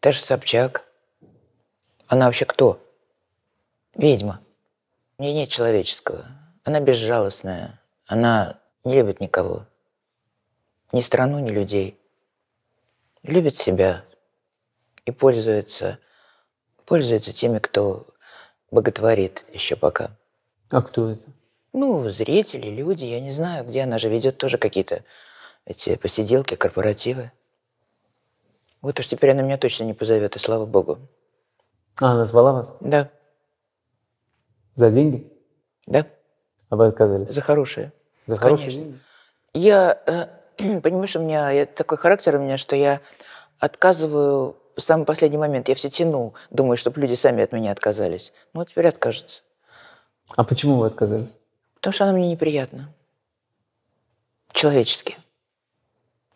Та же Собчак. Она вообще кто? Ведьма. У нее нет человеческого. Она безжалостная. Она не любит никого. Ни страну, ни людей. Любит себя. И пользуется, пользуется теми, кто боготворит еще пока. А кто это? Ну, зрители, люди, я не знаю, где она же ведет тоже какие-то эти посиделки, корпоративы. Вот уж теперь она меня точно не позовет, и слава богу. А, она звала вас? Да. За деньги? Да. А вы отказались? За хорошие. За хорошие Конечно. деньги? Я, э, понимаешь, у меня такой характер у меня, что я отказываю в самый последний момент. Я все тяну, думаю, чтобы люди сами от меня отказались. Ну, теперь откажется. А почему вы отказались? Потому что она мне неприятна. Человечески.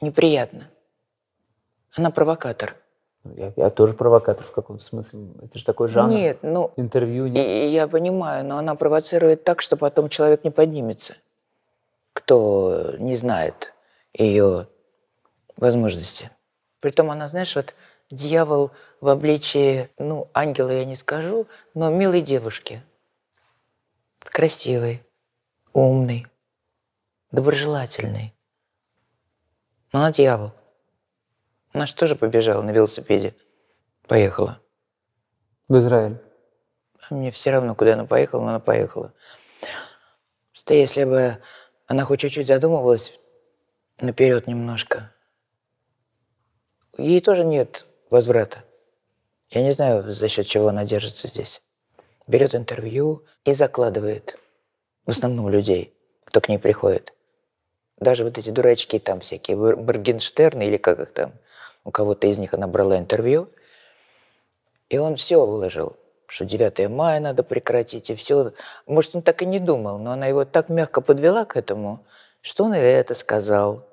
Неприятно. Она провокатор. Ну, я, я тоже провокатор в каком-то смысле. Это же такой жанр. Нет, ну... Интервью не я понимаю, но она провоцирует так, что потом человек не поднимется, кто не знает ее возможности. Притом она, знаешь, вот дьявол в обличии, ну, ангела я не скажу, но милой девушки. красивый умный доброжелательный Но ну, она дьявол. Она же тоже побежала на велосипеде. Поехала. В Израиль? А мне все равно, куда она поехала, но она поехала. Что если бы она хоть чуть-чуть задумывалась наперед немножко, ей тоже нет возврата. Я не знаю, за счет чего она держится здесь. Берет интервью и закладывает. В основном людей, кто к ней приходит. Даже вот эти дурачки там всякие, Бергенштерны или как их там – у кого-то из них она брала интервью, и он все выложил, что 9 мая надо прекратить, и все. Может, он так и не думал, но она его так мягко подвела к этому, что он и это сказал,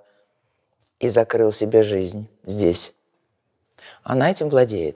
и закрыл себе жизнь здесь. Она этим владеет.